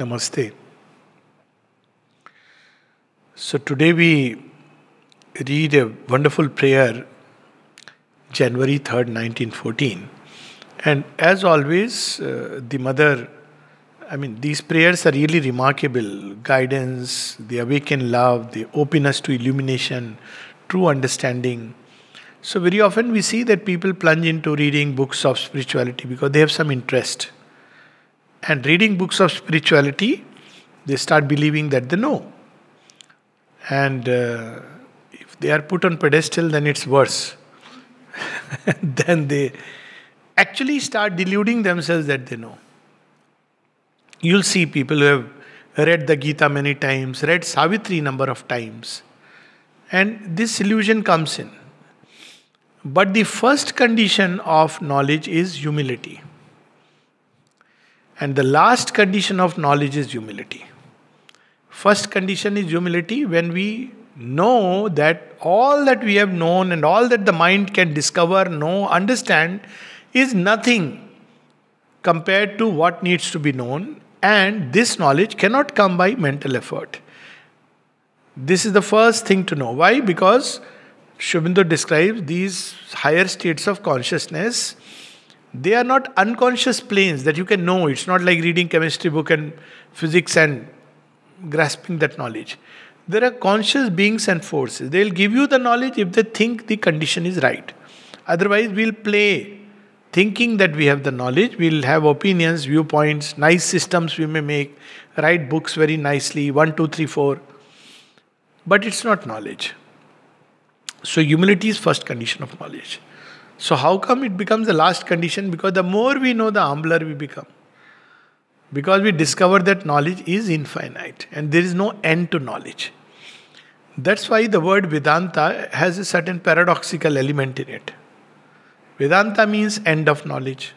Namaste. So today we read a wonderful prayer, January 3rd, 1914. And as always, uh, the mother, I mean, these prayers are really remarkable guidance, the awakened love, the openness to illumination, true understanding. So, very often we see that people plunge into reading books of spirituality because they have some interest and reading books of spirituality, they start believing that they know. And uh, if they are put on pedestal, then it's worse. then they actually start deluding themselves that they know. You'll see people who have read the Gita many times, read Savitri number of times, and this illusion comes in. But the first condition of knowledge is humility. And the last condition of knowledge is humility. First condition is humility when we know that all that we have known and all that the mind can discover, know, understand is nothing compared to what needs to be known. And this knowledge cannot come by mental effort. This is the first thing to know. Why? Because Shubhendu describes these higher states of consciousness they are not unconscious planes that you can know. It's not like reading chemistry book and physics and grasping that knowledge. There are conscious beings and forces. They'll give you the knowledge if they think the condition is right. Otherwise, we'll play thinking that we have the knowledge. We'll have opinions, viewpoints, nice systems we may make, write books very nicely, one, two, three, four. But it's not knowledge. So humility is first condition of knowledge. So, how come it becomes the last condition? Because the more we know, the humbler we become. Because we discover that knowledge is infinite and there is no end to knowledge. That's why the word Vedanta has a certain paradoxical element in it. Vedanta means end of knowledge.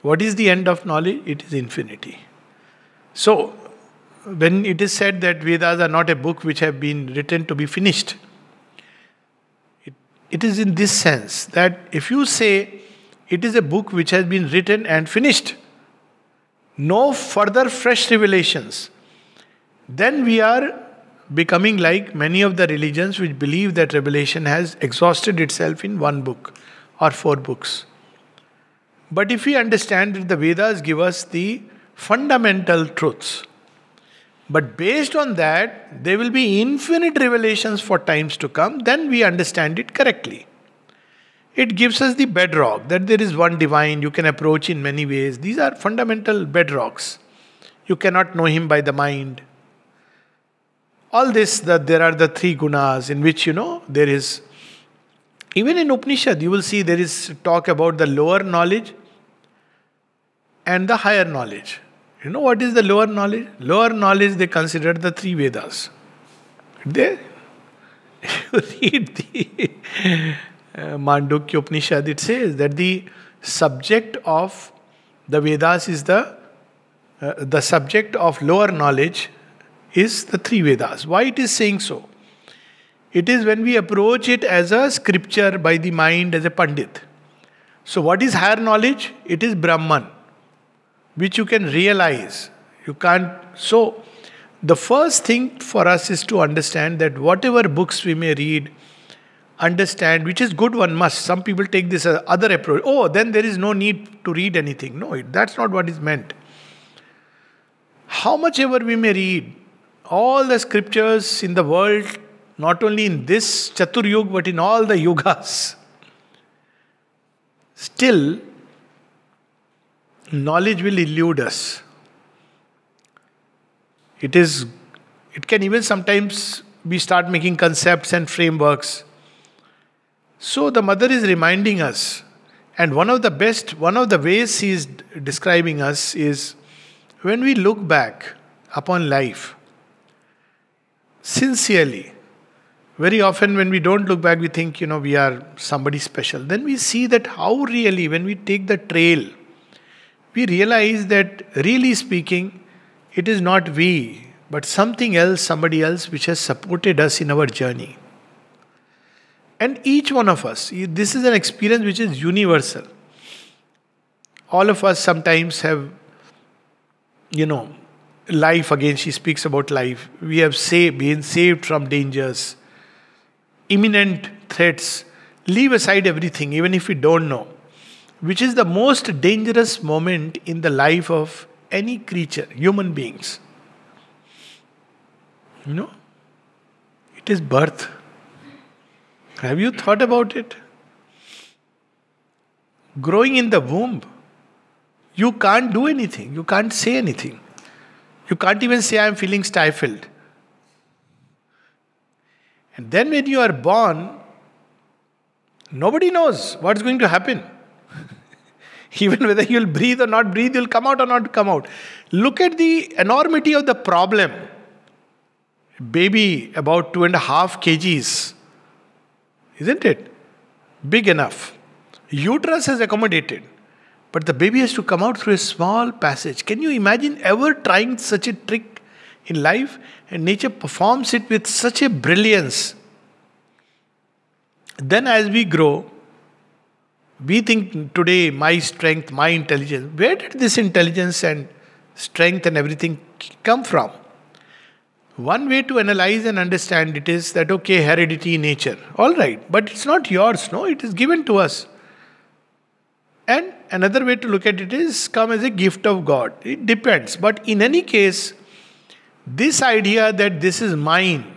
What is the end of knowledge? It is infinity. So, when it is said that Vedas are not a book which have been written to be finished, it is in this sense that if you say it is a book which has been written and finished, no further fresh revelations, then we are becoming like many of the religions which believe that revelation has exhausted itself in one book or four books. But if we understand that the Vedas give us the fundamental truths, but based on that, there will be infinite revelations for times to come, then we understand it correctly. It gives us the bedrock that there is one divine you can approach in many ways. These are fundamental bedrocks. You cannot know him by the mind. All this, that there are the three gunas in which you know there is. Even in Upanishad, you will see there is talk about the lower knowledge and the higher knowledge. You know what is the lower knowledge? Lower knowledge they considered the three Vedas. They you read the uh, Mandukya Upanishad, it says that the subject of the Vedas is the uh, the subject of lower knowledge is the three Vedas. Why it is saying so? It is when we approach it as a scripture by the mind, as a Pandit. So, what is higher knowledge? It is Brahman which you can realize. You can't. So, the first thing for us is to understand that whatever books we may read, understand, which is good, one must. Some people take this other approach. Oh, then there is no need to read anything. No, that's not what is meant. How much ever we may read, all the scriptures in the world, not only in this Chatur Yuga, but in all the Yugas, still knowledge will elude us. It is it can even sometimes we start making concepts and frameworks. So the mother is reminding us, and one of the best, one of the ways she is describing us is when we look back upon life sincerely. Very often, when we don't look back, we think, you know, we are somebody special. Then we see that how really, when we take the trail, we realize that really speaking, it is not we, but something else, somebody else, which has supported us in our journey. And each one of us, this is an experience which is universal. All of us sometimes have, you know, life again, she speaks about life. We have saved, been saved from dangers, imminent threats. Leave aside everything, even if we don't know which is the most dangerous moment in the life of any creature, human beings. You know? It is birth. Have you thought about it? Growing in the womb, you can't do anything, you can't say anything. You can't even say, I'm feeling stifled. And then when you are born, nobody knows what's going to happen. Even whether you'll breathe or not breathe, you'll come out or not come out. Look at the enormity of the problem. Baby, about two and a half kgs, isn't it? Big enough. Uterus has accommodated, but the baby has to come out through a small passage. Can you imagine ever trying such a trick in life? And nature performs it with such a brilliance. Then, as we grow, we think today, my strength, my intelligence. Where did this intelligence and strength and everything come from? One way to analyze and understand it is that, okay, heredity, nature. All right, but it's not yours, no, it is given to us. And another way to look at it is come as a gift of God. It depends. But in any case, this idea that this is mine,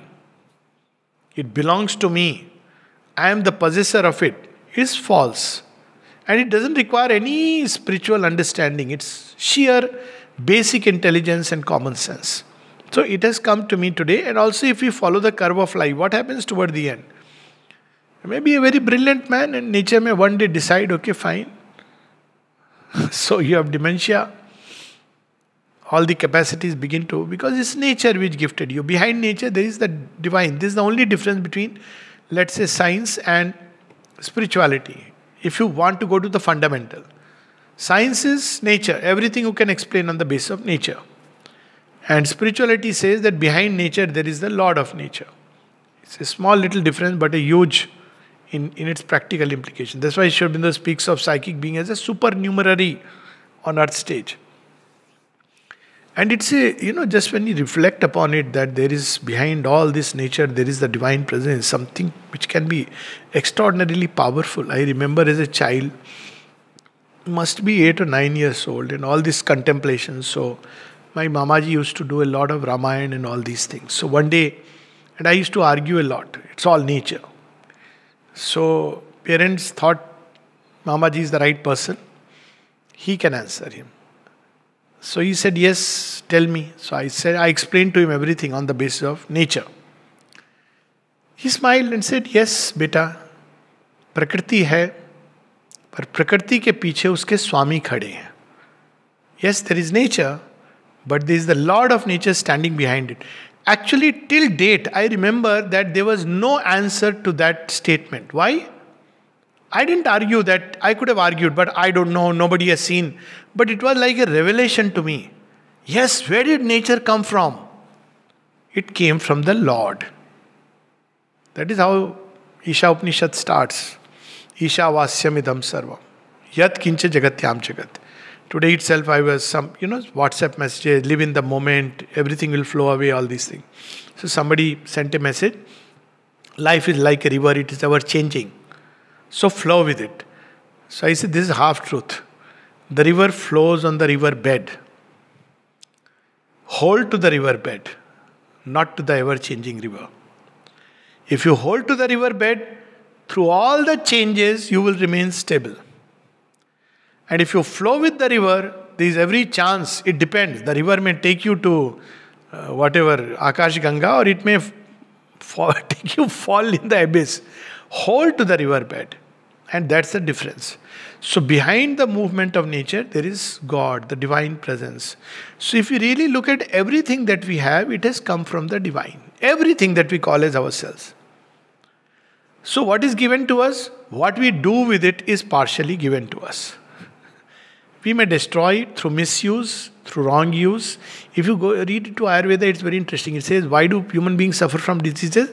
it belongs to me, I am the possessor of it, is false. And it doesn't require any spiritual understanding, it's sheer basic intelligence and common sense. So it has come to me today, and also if we follow the curve of life, what happens toward the end? Maybe a very brilliant man, and nature may one day decide, okay, fine. so you have dementia. All the capacities begin to, because it's nature which gifted you. Behind nature, there is the divine. This is the only difference between, let's say, science and spirituality if you want to go to the fundamental. Science is nature, everything you can explain on the basis of nature. And spirituality says that behind nature there is the Lord of nature. It's a small little difference, but a huge in, in its practical implication. That's why Shobindra speaks of psychic being as a supernumerary on earth stage. And it's a, you know, just when you reflect upon it, that there is behind all this nature, there is the divine presence, something which can be extraordinarily powerful. I remember as a child, must be eight or nine years old, and all this contemplation. So, my mamaji used to do a lot of Ramayana and all these things. So, one day, and I used to argue a lot, it's all nature. So, parents thought Mamaji is the right person, he can answer him. So he said, Yes, tell me. So I said, I explained to him everything on the basis of nature. He smiled and said, Yes, beta. Prakriti hai, पर prakriti ke पीछे uske swami khade hai. yes there is nature but there is the lord of nature standing behind it actually till date i remember that there was no answer to that statement why I didn't argue that. I could have argued, but I don't know. Nobody has seen. But it was like a revelation to me. Yes, where did nature come from? It came from the Lord. That is how Isha Upanishad starts. Isha Vasyamidam Sarvam. Yat Kinche Jagatyam Jagat. Today itself, I was some, you know, WhatsApp messages, live in the moment, everything will flow away, all these things. So somebody sent a message. Life is like a river, it is ever changing. So flow with it. So I say this is half truth. The river flows on the river bed. Hold to the river bed, not to the ever changing river. If you hold to the river bed, through all the changes, you will remain stable. And if you flow with the river, there is every chance, it depends. The river may take you to uh, whatever, Akash Ganga, or it may f- fall, take you fall in the abyss hold to the riverbed. And that's the difference. So, behind the movement of nature, there is God, the divine presence. So, if you really look at everything that we have, it has come from the divine. Everything that we call as ourselves. So, what is given to us, what we do with it is partially given to us. We may destroy it through misuse, through wrong use. If you go read it to Ayurveda, it's very interesting. It says, Why do human beings suffer from diseases?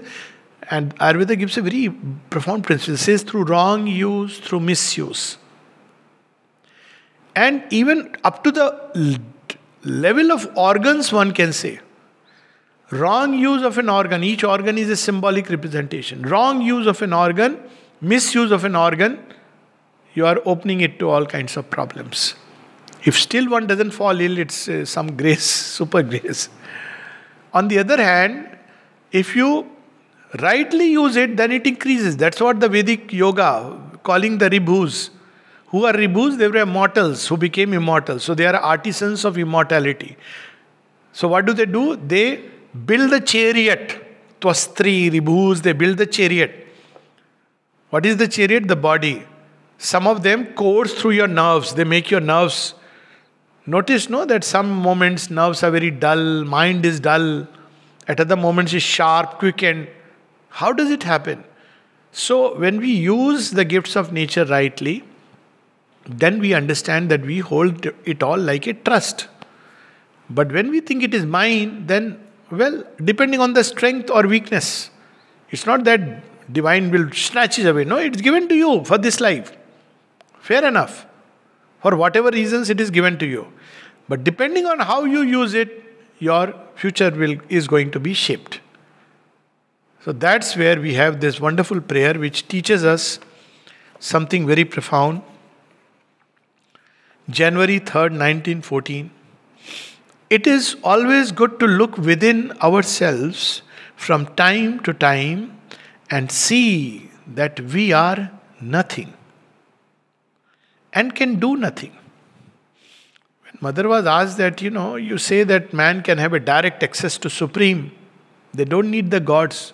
And Ayurveda gives a very profound principle. It says through wrong use, through misuse. And even up to the level of organs, one can say. Wrong use of an organ, each organ is a symbolic representation. Wrong use of an organ, misuse of an organ, you are opening it to all kinds of problems. If still one doesn't fall ill, it's uh, some grace, super grace. On the other hand, if you rightly use it, then it increases. That's what the Vedic yoga calling the ribhus. Who are ribhus? They were mortals who became immortal. So they are artisans of immortality. So what do they do? They build the chariot. Twastri, ribhus, they build the chariot. What is the chariot? The body. Some of them course through your nerves. They make your nerves. Notice, no, that some moments nerves are very dull, mind is dull. At other moments is sharp, quick, and how does it happen? So, when we use the gifts of nature rightly, then we understand that we hold it all like a trust. But when we think it is mine, then, well, depending on the strength or weakness, it's not that divine will snatch it away. No, it's given to you for this life. Fair enough. For whatever reasons, it is given to you. But depending on how you use it, your future will, is going to be shaped. So that's where we have this wonderful prayer which teaches us something very profound. January 3rd, 1914. It is always good to look within ourselves from time to time and see that we are nothing and can do nothing. When Mother was asked that, you know, you say that man can have a direct access to Supreme, they don't need the gods.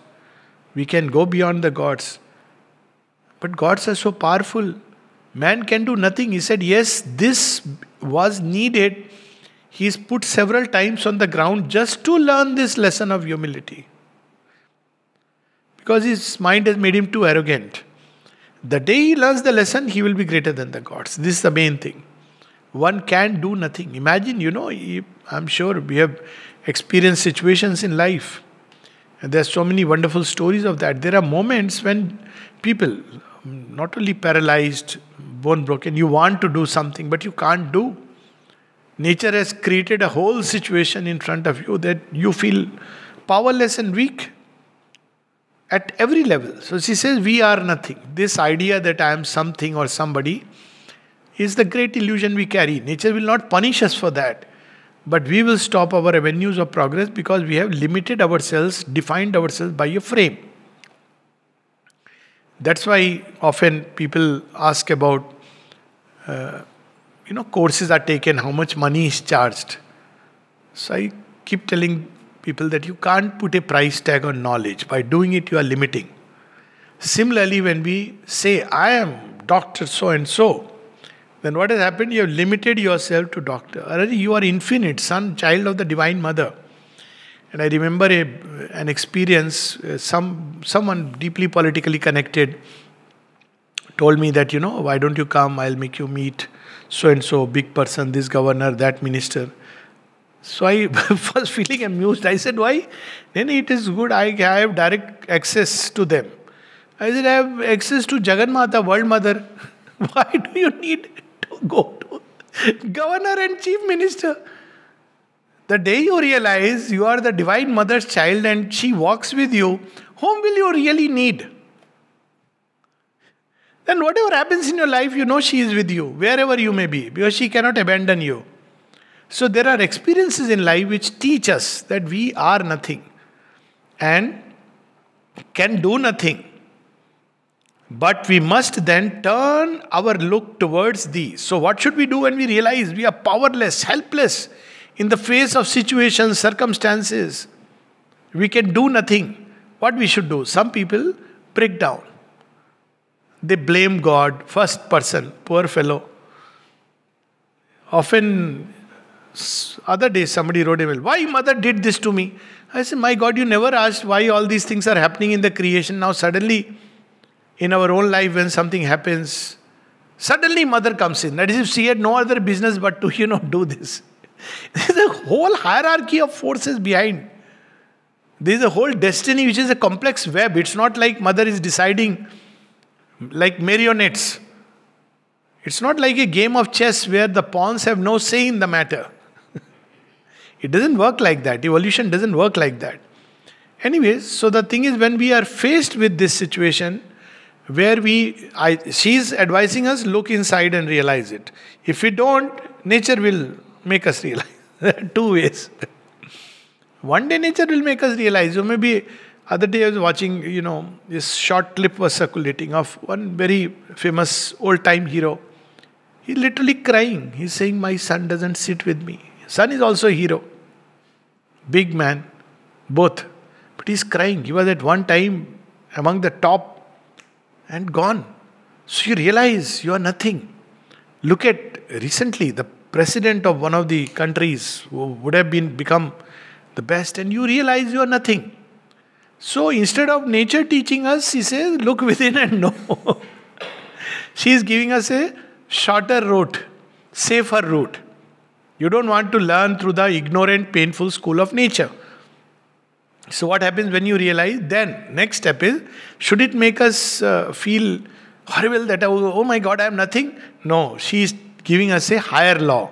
We can go beyond the gods. But gods are so powerful. Man can do nothing. He said, Yes, this was needed. He's put several times on the ground just to learn this lesson of humility. Because his mind has made him too arrogant. The day he learns the lesson, he will be greater than the gods. This is the main thing. One can do nothing. Imagine, you know, I'm sure we have experienced situations in life and there are so many wonderful stories of that. There are moments when people, not only paralyzed, bone broken, you want to do something, but you can't do. Nature has created a whole situation in front of you that you feel powerless and weak at every level. So she says, We are nothing. This idea that I am something or somebody is the great illusion we carry. Nature will not punish us for that. But we will stop our avenues of progress because we have limited ourselves, defined ourselves by a frame. That's why often people ask about, uh, you know, courses are taken, how much money is charged. So I keep telling people that you can't put a price tag on knowledge. By doing it, you are limiting. Similarly, when we say, I am Dr. So and so, then what has happened? You have limited yourself to doctor. Already you are infinite, son, child of the Divine Mother. And I remember a, an experience, uh, some, someone deeply politically connected told me that, you know, why don't you come? I'll make you meet so and so, big person, this governor, that minister. So I was feeling amused. I said, Why? Then it is good. I, I have direct access to them. I said, I have access to Jagannatha, World Mother. Why do you need go to governor and chief minister. The day you realize you are the Divine Mother's child and she walks with you, whom will you really need? Then, whatever happens in your life, you know she is with you, wherever you may be, because she cannot abandon you. So, there are experiences in life which teach us that we are nothing and can do nothing but we must then turn our look towards thee. So, what should we do when we realize we are powerless, helpless in the face of situations, circumstances? We can do nothing. What we should do? Some people break down. They blame God, first person, poor fellow. Often, other day somebody wrote a mail, Why mother did this to me? I said, My God, you never asked why all these things are happening in the creation. Now, suddenly, in our own life when something happens, suddenly mother comes in, That is, if she had no other business but to, you know, do this. There's a whole hierarchy of forces behind. There's a whole destiny which is a complex web. It's not like mother is deciding like marionettes. It's not like a game of chess where the pawns have no say in the matter. it doesn't work like that. Evolution doesn't work like that. Anyways, so the thing is, when we are faced with this situation, where we I, she's advising us look inside and realize it if we don't nature will make us realize two ways one day nature will make us realize or maybe other day i was watching you know this short clip was circulating of one very famous old time hero he's literally crying he's saying my son doesn't sit with me son is also a hero big man both but he's crying he was at one time among the top and gone. So you realize you are nothing. Look at recently the president of one of the countries would have been become the best, and you realize you are nothing. So instead of nature teaching us, she says, look within and know. she is giving us a shorter route, safer route. You don't want to learn through the ignorant, painful school of nature. So, what happens when you realize? Then, next step is should it make us uh, feel horrible that, oh, oh my God, I am nothing? No, she is giving us a higher law.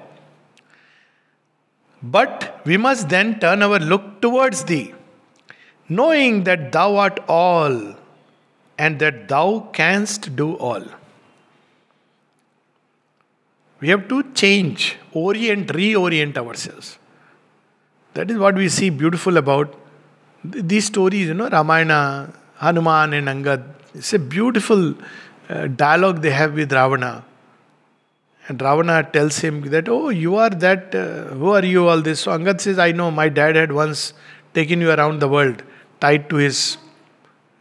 But we must then turn our look towards thee, knowing that thou art all and that thou canst do all. We have to change, orient, reorient ourselves. That is what we see beautiful about these stories, you know, Ramayana, Hanuman, and Angad, it's a beautiful uh, dialogue they have with Ravana. And Ravana tells him that, oh, you are that, uh, who are you, all this. So Angad says, I know, my dad had once taken you around the world, tied to his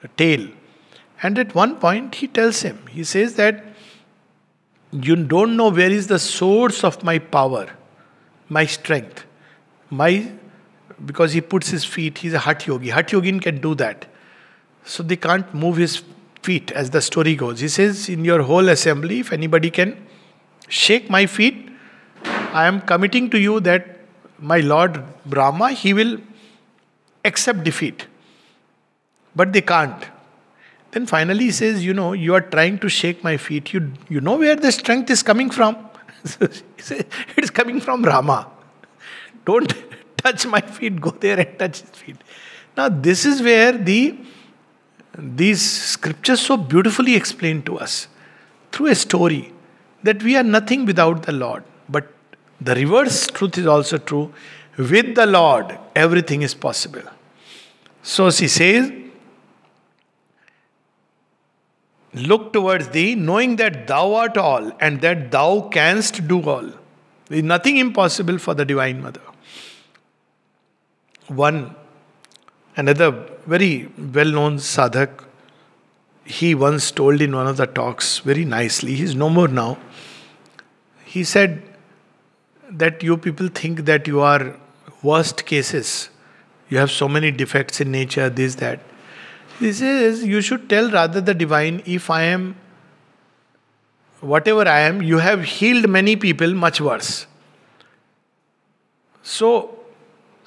uh, tail. And at one point, he tells him, he says that, you don't know where is the source of my power, my strength, my because he puts his feet, he's a Hat Yogi. Hat Yogin can do that. So they can't move his feet, as the story goes. He says, In your whole assembly, if anybody can shake my feet, I am committing to you that my Lord Brahma, he will accept defeat. But they can't. Then finally he says, You know, you are trying to shake my feet. You, you know where the strength is coming from? it is coming from Rama. Don't touch my feet, go there and touch his feet. Now, this is where the these scriptures so beautifully explain to us through a story that we are nothing without the Lord. But the reverse truth is also true. With the Lord, everything is possible. So she says, Look towards thee, knowing that thou art all and that thou canst do all. There is nothing impossible for the Divine Mother one, another very well known sadhak, he once told in one of the talks very nicely, he's no more now. He said that you people think that you are worst cases. You have so many defects in nature, this, that. He says, you should tell rather the divine, if I am whatever I am, you have healed many people much worse. So,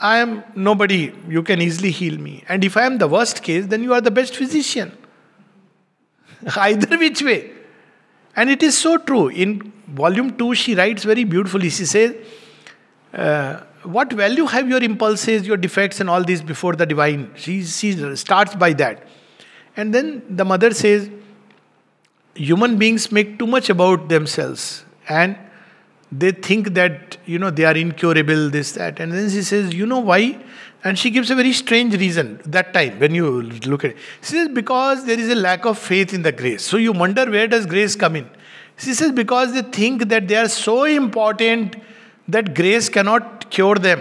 I am nobody, you can easily heal me. And if I am the worst case, then you are the best physician. Either which way. And it is so true. In volume 2, she writes very beautifully. She says, uh, What value have your impulses, your defects, and all these before the divine? She, she starts by that. And then the mother says, Human beings make too much about themselves and they think that you know they are incurable this that and then she says you know why and she gives a very strange reason that time when you look at it she says because there is a lack of faith in the grace so you wonder where does grace come in she says because they think that they are so important that grace cannot cure them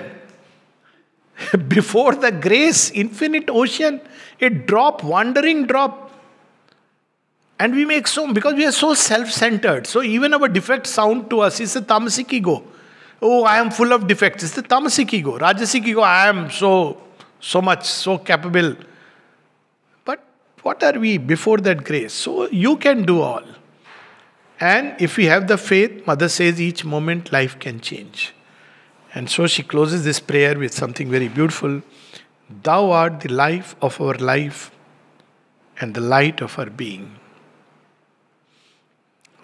before the grace infinite ocean a drop wandering drop and we make so, because we are so self centered. So even our defect sound to us is a tamasic ego. Oh, I am full of defects. It's the tamasic ego. Rajasic ego, I am so, so much, so capable. But what are we before that grace? So you can do all. And if we have the faith, Mother says each moment life can change. And so she closes this prayer with something very beautiful. Thou art the life of our life and the light of our being.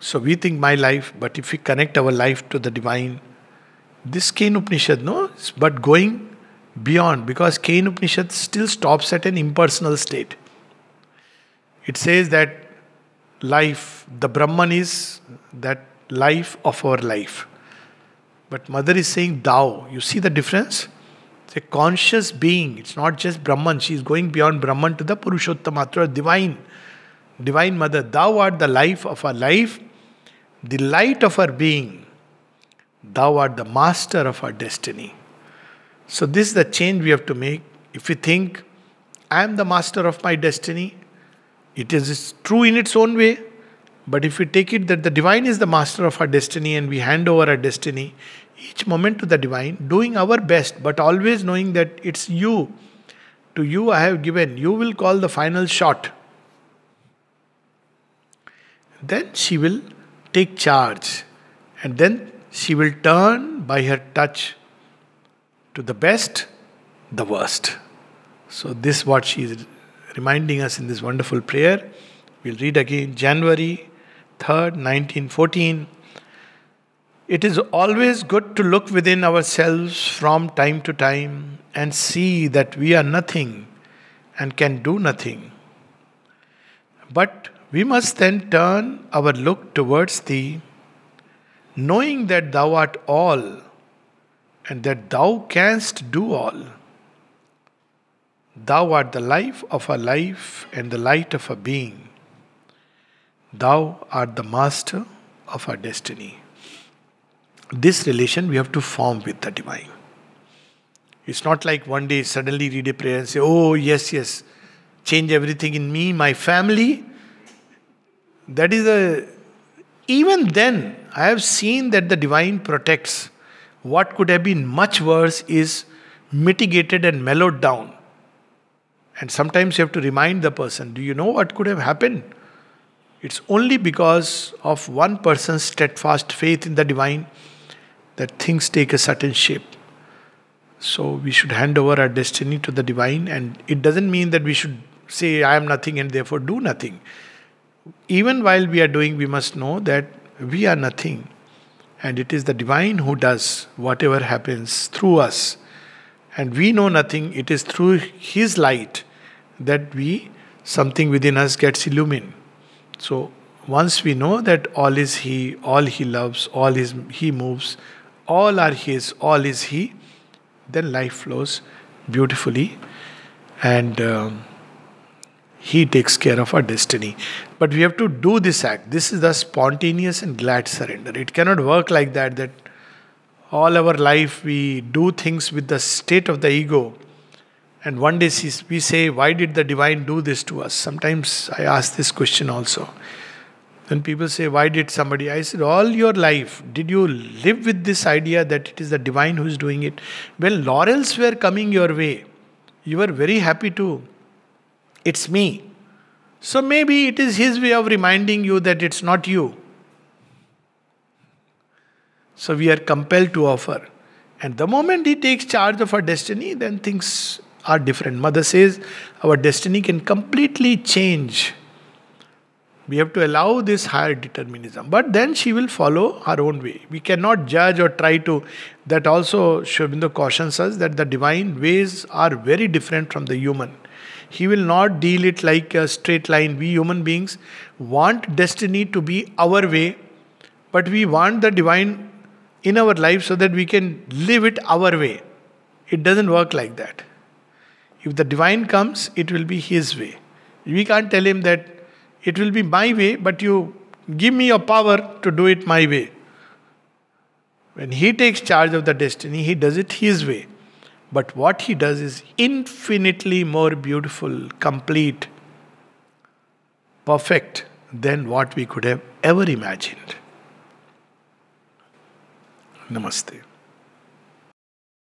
So we think my life, but if we connect our life to the divine, this Kain Upanishad, no? But going beyond, because Kain Upanishad still stops at an impersonal state. It says that life, the Brahman is that life of our life. But Mother is saying Thou. You see the difference? It's a conscious being. It's not just Brahman. She is going beyond Brahman to the Purushottamatra, divine. Divine Mother, Thou art the life of our life the light of our being, thou art the master of our destiny. So, this is the change we have to make. If we think, I am the master of my destiny, it is true in its own way. But if we take it that the divine is the master of our destiny and we hand over our destiny, each moment to the divine, doing our best, but always knowing that it's you. To you I have given, you will call the final shot. Then she will take charge. And then she will turn by her touch to the best, the worst. So, this what she is reminding us in this wonderful prayer. We'll read again January 3rd, 1914. It is always good to look within ourselves from time to time and see that we are nothing and can do nothing. But we must then turn our look towards Thee, knowing that Thou art all and that Thou canst do all. Thou art the life of our life and the light of our being. Thou art the master of our destiny. This relation we have to form with the divine. It's not like one day suddenly read a prayer and say, Oh, yes, yes, change everything in me, my family, that is a. Even then, I have seen that the divine protects. What could have been much worse is mitigated and mellowed down. And sometimes you have to remind the person do you know what could have happened? It's only because of one person's steadfast faith in the divine that things take a certain shape. So we should hand over our destiny to the divine, and it doesn't mean that we should say, I am nothing and therefore do nothing even while we are doing, we must know that we are nothing. And it is the divine who does whatever happens through us. And we know nothing, it is through his light that we, something within us gets illumined. So once we know that all is he, all he loves, all is he moves, all are his, all is he, then life flows beautifully. And um, he takes care of our destiny. But we have to do this act. This is the spontaneous and glad surrender. It cannot work like that, that all our life we do things with the state of the ego. And one day we say, Why did the divine do this to us? Sometimes I ask this question also. When people say, Why did somebody? I said, All your life, did you live with this idea that it is the divine who is doing it? Well, laurels were coming your way. You were very happy too it's me. So maybe it is his way of reminding you that it's not you. So we are compelled to offer. And the moment he takes charge of our destiny, then things are different. Mother says our destiny can completely change. We have to allow this higher determinism. But then she will follow her own way. We cannot judge or try to. That also Shobindo cautions us that the divine ways are very different from the human. He will not deal it like a straight line. We human beings want destiny to be our way, but we want the divine in our life so that we can live it our way. It doesn't work like that. If the divine comes, it will be his way. We can't tell him that it will be my way, but you give me your power to do it my way. When he takes charge of the destiny, he does it his way. But what he does is infinitely more beautiful, complete, perfect than what we could have ever imagined. Namaste.